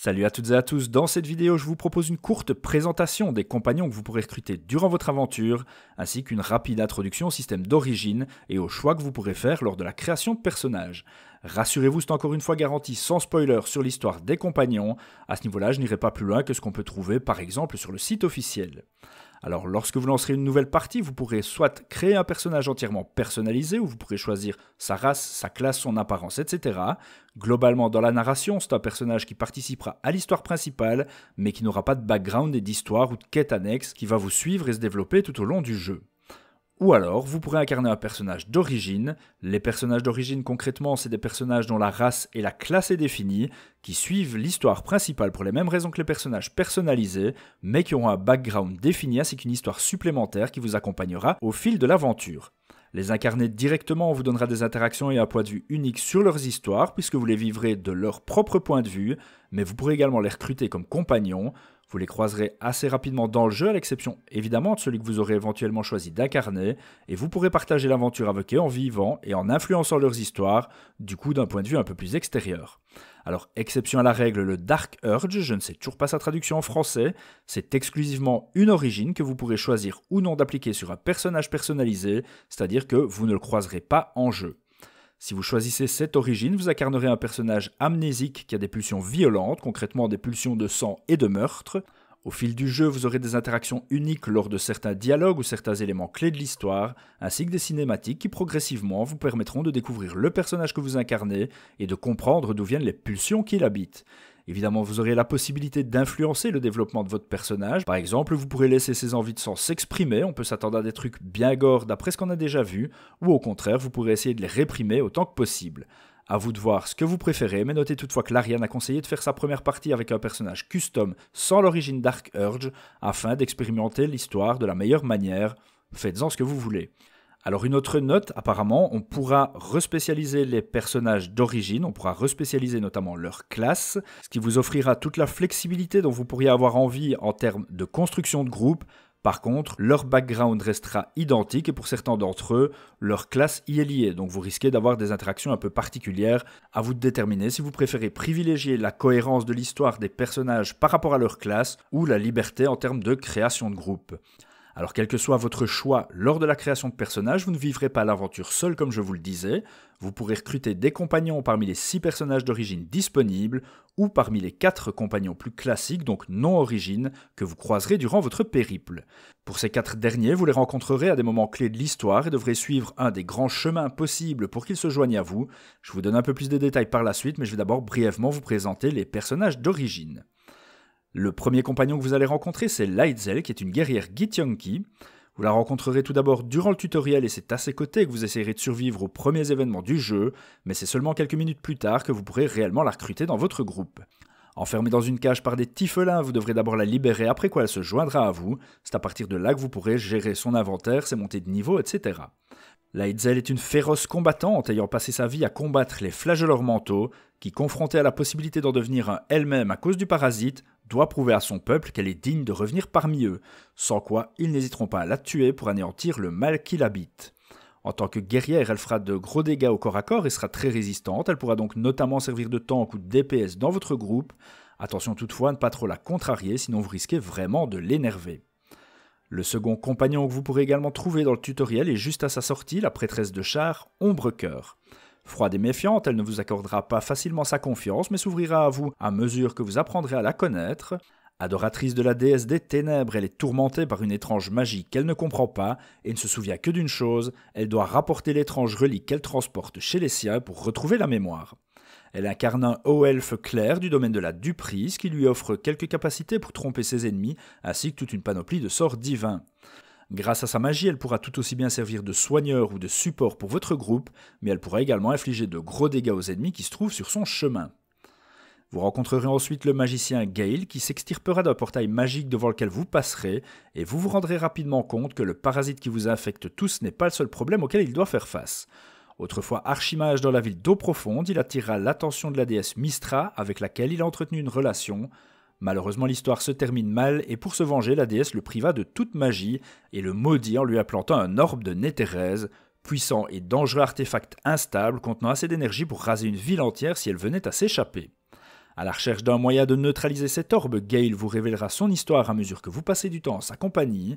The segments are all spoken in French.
Salut à toutes et à tous, dans cette vidéo je vous propose une courte présentation des compagnons que vous pourrez recruter durant votre aventure, ainsi qu'une rapide introduction au système d'origine et aux choix que vous pourrez faire lors de la création de personnages. Rassurez-vous, c'est encore une fois garanti sans spoiler sur l'histoire des compagnons, à ce niveau-là je n'irai pas plus loin que ce qu'on peut trouver par exemple sur le site officiel. Alors lorsque vous lancerez une nouvelle partie, vous pourrez soit créer un personnage entièrement personnalisé, ou vous pourrez choisir sa race, sa classe, son apparence, etc. Globalement, dans la narration, c'est un personnage qui participera à l'histoire principale, mais qui n'aura pas de background et d'histoire ou de quête annexe, qui va vous suivre et se développer tout au long du jeu. Ou alors, vous pourrez incarner un personnage d'origine. Les personnages d'origine, concrètement, c'est des personnages dont la race et la classe est définie, qui suivent l'histoire principale pour les mêmes raisons que les personnages personnalisés, mais qui auront un background défini ainsi qu'une histoire supplémentaire qui vous accompagnera au fil de l'aventure. Les incarner directement vous donnera des interactions et un point de vue unique sur leurs histoires, puisque vous les vivrez de leur propre point de vue, mais vous pourrez également les recruter comme compagnons, vous les croiserez assez rapidement dans le jeu, à l'exception évidemment de celui que vous aurez éventuellement choisi d'incarner, et vous pourrez partager l'aventure avec eux en vivant et en influençant leurs histoires, du coup d'un point de vue un peu plus extérieur. Alors, exception à la règle, le Dark Urge, je ne sais toujours pas sa traduction en français, c'est exclusivement une origine que vous pourrez choisir ou non d'appliquer sur un personnage personnalisé, c'est-à-dire que vous ne le croiserez pas en jeu. Si vous choisissez cette origine, vous incarnerez un personnage amnésique qui a des pulsions violentes, concrètement des pulsions de sang et de meurtre. Au fil du jeu, vous aurez des interactions uniques lors de certains dialogues ou certains éléments clés de l'histoire, ainsi que des cinématiques qui progressivement vous permettront de découvrir le personnage que vous incarnez et de comprendre d'où viennent les pulsions qu'il habite. Évidemment, vous aurez la possibilité d'influencer le développement de votre personnage. Par exemple, vous pourrez laisser ses envies de sang s'exprimer, on peut s'attendre à des trucs bien gore d'après ce qu'on a déjà vu, ou au contraire, vous pourrez essayer de les réprimer autant que possible. À vous de voir ce que vous préférez, mais notez toutefois que Larian a conseillé de faire sa première partie avec un personnage custom sans l'origine Dark Urge afin d'expérimenter l'histoire de la meilleure manière. Faites-en ce que vous voulez. Alors une autre note, apparemment, on pourra respécialiser les personnages d'origine, on pourra respécialiser notamment leur classe, ce qui vous offrira toute la flexibilité dont vous pourriez avoir envie en termes de construction de groupe, par contre, leur background restera identique et pour certains d'entre eux, leur classe y est liée. Donc vous risquez d'avoir des interactions un peu particulières à vous de déterminer si vous préférez privilégier la cohérence de l'histoire des personnages par rapport à leur classe ou la liberté en termes de création de groupe. Alors quel que soit votre choix lors de la création de personnages, vous ne vivrez pas l'aventure seul comme je vous le disais, vous pourrez recruter des compagnons parmi les 6 personnages d'origine disponibles ou parmi les 4 compagnons plus classiques, donc non origine, que vous croiserez durant votre périple. Pour ces 4 derniers, vous les rencontrerez à des moments clés de l'histoire et devrez suivre un des grands chemins possibles pour qu'ils se joignent à vous. Je vous donne un peu plus de détails par la suite, mais je vais d'abord brièvement vous présenter les personnages d'origine. Le premier compagnon que vous allez rencontrer, c'est Lightzel, qui est une guerrière Githyanki. Vous la rencontrerez tout d'abord durant le tutoriel et c'est à ses côtés que vous essayerez de survivre aux premiers événements du jeu, mais c'est seulement quelques minutes plus tard que vous pourrez réellement la recruter dans votre groupe. Enfermée dans une cage par des tifelins, vous devrez d'abord la libérer après quoi elle se joindra à vous, c'est à partir de là que vous pourrez gérer son inventaire, ses montées de niveau, etc. Lightzel est une féroce combattante ayant passé sa vie à combattre les flageoleurs mentaux, qui, confrontée à la possibilité d'en devenir un elle-même à cause du parasite, doit prouver à son peuple qu'elle est digne de revenir parmi eux, sans quoi ils n'hésiteront pas à la tuer pour anéantir le mal qui l'habite. En tant que guerrière, elle fera de gros dégâts au corps à corps et sera très résistante, elle pourra donc notamment servir de tank ou de DPS dans votre groupe. Attention toutefois à ne pas trop la contrarier, sinon vous risquez vraiment de l'énerver. Le second compagnon que vous pourrez également trouver dans le tutoriel est juste à sa sortie, la prêtresse de char, Ombrecoeur. Froide et méfiante, elle ne vous accordera pas facilement sa confiance, mais s'ouvrira à vous à mesure que vous apprendrez à la connaître. Adoratrice de la déesse des ténèbres, elle est tourmentée par une étrange magie qu'elle ne comprend pas et ne se souvient que d'une chose, elle doit rapporter l'étrange relique qu'elle transporte chez les siens pour retrouver la mémoire. Elle incarne un haut elfe clair du domaine de la Duprise qui lui offre quelques capacités pour tromper ses ennemis ainsi que toute une panoplie de sorts divins. Grâce à sa magie, elle pourra tout aussi bien servir de soigneur ou de support pour votre groupe, mais elle pourra également infliger de gros dégâts aux ennemis qui se trouvent sur son chemin. Vous rencontrerez ensuite le magicien Gale qui s'extirpera d'un portail magique devant lequel vous passerez, et vous vous rendrez rapidement compte que le parasite qui vous infecte tous n'est pas le seul problème auquel il doit faire face. Autrefois archimage dans la ville d'eau profonde, il attirera l'attention de la déesse Mistra avec laquelle il a entretenu une relation, Malheureusement, l'histoire se termine mal et pour se venger, la déesse le priva de toute magie et le maudit en lui implantant un orbe de Néthérèse, puissant et dangereux artefact instable contenant assez d'énergie pour raser une ville entière si elle venait à s'échapper. À la recherche d'un moyen de neutraliser cet orbe, Gale vous révélera son histoire à mesure que vous passez du temps en sa compagnie.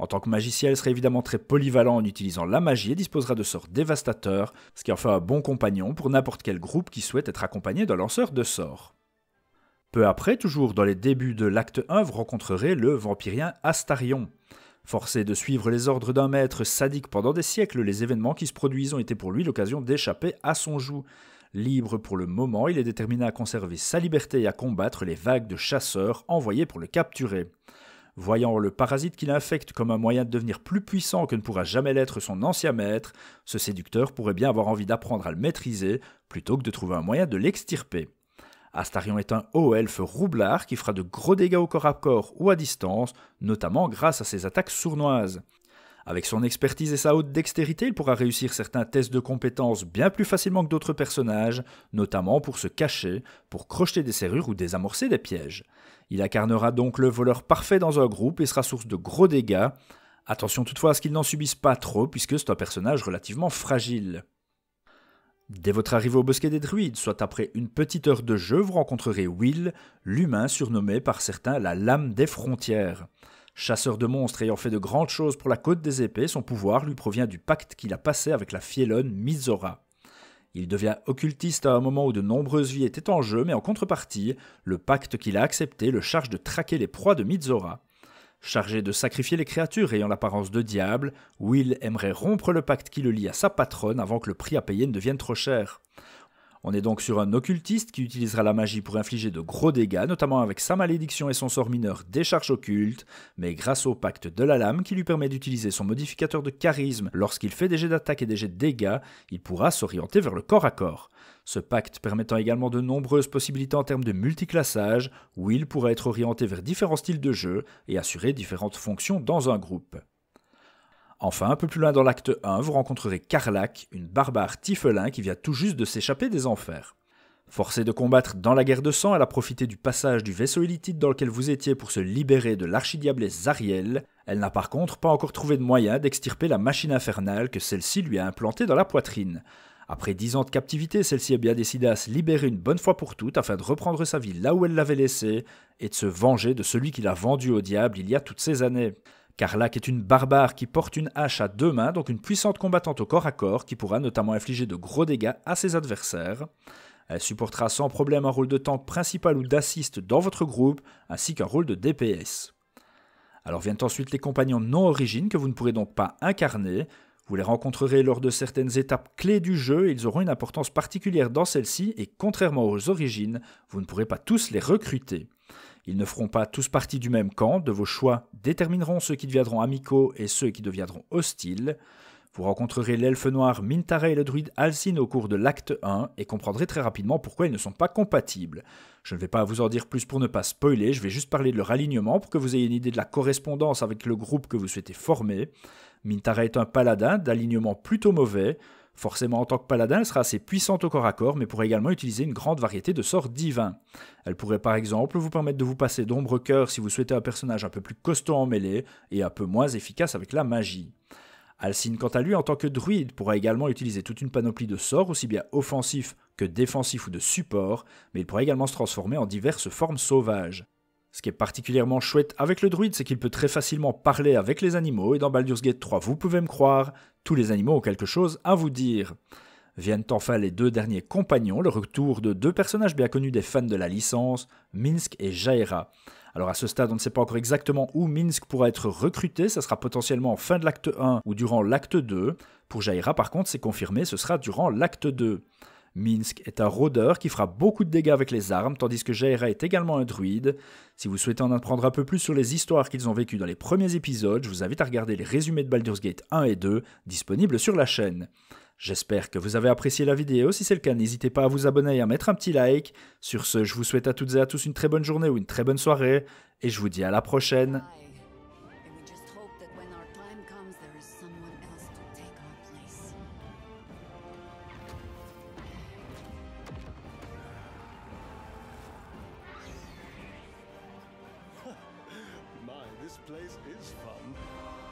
En tant que magicien, elle sera évidemment très polyvalent en utilisant la magie et disposera de sorts dévastateurs, ce qui en fait un bon compagnon pour n'importe quel groupe qui souhaite être accompagné d'un lanceur de sorts. Peu après, toujours dans les débuts de l'acte 1, vous rencontrerez le vampirien Astarion. Forcé de suivre les ordres d'un maître sadique pendant des siècles, les événements qui se produisent ont été pour lui l'occasion d'échapper à son joug. Libre pour le moment, il est déterminé à conserver sa liberté et à combattre les vagues de chasseurs envoyés pour le capturer. Voyant le parasite qu'il infecte comme un moyen de devenir plus puissant que ne pourra jamais l'être son ancien maître, ce séducteur pourrait bien avoir envie d'apprendre à le maîtriser plutôt que de trouver un moyen de l'extirper. Astarion est un haut elfe roublard qui fera de gros dégâts au corps à corps ou à distance, notamment grâce à ses attaques sournoises. Avec son expertise et sa haute dextérité, il pourra réussir certains tests de compétences bien plus facilement que d'autres personnages, notamment pour se cacher, pour crocheter des serrures ou désamorcer des pièges. Il incarnera donc le voleur parfait dans un groupe et sera source de gros dégâts. Attention toutefois à ce qu'il n'en subisse pas trop, puisque c'est un personnage relativement fragile. Dès votre arrivée au bosquet des druides, soit après une petite heure de jeu, vous rencontrerez Will, l'humain surnommé par certains la lame des frontières. Chasseur de monstres ayant fait de grandes choses pour la côte des épées, son pouvoir lui provient du pacte qu'il a passé avec la fielonne Mizora. Il devient occultiste à un moment où de nombreuses vies étaient en jeu, mais en contrepartie, le pacte qu'il a accepté le charge de traquer les proies de Mizora. Chargé de sacrifier les créatures ayant l'apparence de diable, Will aimerait rompre le pacte qui le lie à sa patronne avant que le prix à payer ne devienne trop cher. On est donc sur un occultiste qui utilisera la magie pour infliger de gros dégâts, notamment avec sa malédiction et son sort mineur décharge occulte, mais grâce au pacte de la lame qui lui permet d'utiliser son modificateur de charisme lorsqu'il fait des jets d'attaque et des jets de dégâts, il pourra s'orienter vers le corps à corps. Ce pacte permettant également de nombreuses possibilités en termes de multiclassage, où il pourra être orienté vers différents styles de jeu et assurer différentes fonctions dans un groupe. Enfin, un peu plus loin dans l'acte 1, vous rencontrerez Karlak, une barbare tifelin qui vient tout juste de s'échapper des enfers. Forcée de combattre dans la guerre de sang, elle a profité du passage du vaisseau élitide dans lequel vous étiez pour se libérer de l'archidiablesse Zariel. Elle n'a par contre pas encore trouvé de moyen d'extirper la machine infernale que celle-ci lui a implantée dans la poitrine. Après dix ans de captivité, celle-ci est bien décidée à se libérer une bonne fois pour toutes afin de reprendre sa vie là où elle l'avait laissée et de se venger de celui qui l'a vendue au diable il y a toutes ces années. Carlac est une barbare qui porte une hache à deux mains, donc une puissante combattante au corps à corps qui pourra notamment infliger de gros dégâts à ses adversaires. Elle supportera sans problème un rôle de tank principal ou d'assiste dans votre groupe, ainsi qu'un rôle de DPS. Alors viennent ensuite les compagnons non origines que vous ne pourrez donc pas incarner. Vous les rencontrerez lors de certaines étapes clés du jeu ils auront une importance particulière dans celles ci et contrairement aux origines, vous ne pourrez pas tous les recruter. Ils ne feront pas tous partie du même camp, de vos choix détermineront ceux qui deviendront amicaux et ceux qui deviendront hostiles. Vous rencontrerez l'elfe noir Mintara et le druide Alcine au cours de l'acte 1 et comprendrez très rapidement pourquoi ils ne sont pas compatibles. Je ne vais pas vous en dire plus pour ne pas spoiler, je vais juste parler de leur alignement pour que vous ayez une idée de la correspondance avec le groupe que vous souhaitez former. Mintara est un paladin d'alignement plutôt mauvais, Forcément, en tant que paladin, elle sera assez puissante au corps à corps, mais pourrait également utiliser une grande variété de sorts divins. Elle pourrait par exemple vous permettre de vous passer d'ombre cœur si vous souhaitez un personnage un peu plus costaud en mêlée et un peu moins efficace avec la magie. Alcine, quant à lui, en tant que druide, pourra également utiliser toute une panoplie de sorts, aussi bien offensifs que défensifs ou de support, mais il pourra également se transformer en diverses formes sauvages. Ce qui est particulièrement chouette avec le druide, c'est qu'il peut très facilement parler avec les animaux, et dans Baldur's Gate 3, vous pouvez me croire, tous les animaux ont quelque chose à vous dire. Viennent enfin les deux derniers compagnons, le retour de deux personnages bien connus des fans de la licence, Minsk et Jaira. Alors à ce stade, on ne sait pas encore exactement où Minsk pourra être recruté, ça sera potentiellement en fin de l'acte 1 ou durant l'acte 2. Pour Jaira, par contre, c'est confirmé, ce sera durant l'acte 2. Minsk est un rôdeur qui fera beaucoup de dégâts avec les armes, tandis que Jaira est également un druide. Si vous souhaitez en apprendre un peu plus sur les histoires qu'ils ont vécues dans les premiers épisodes, je vous invite à regarder les résumés de Baldur's Gate 1 et 2, disponibles sur la chaîne. J'espère que vous avez apprécié la vidéo, si c'est le cas n'hésitez pas à vous abonner et à mettre un petit like. Sur ce, je vous souhaite à toutes et à tous une très bonne journée ou une très bonne soirée, et je vous dis à la prochaine. place is fun.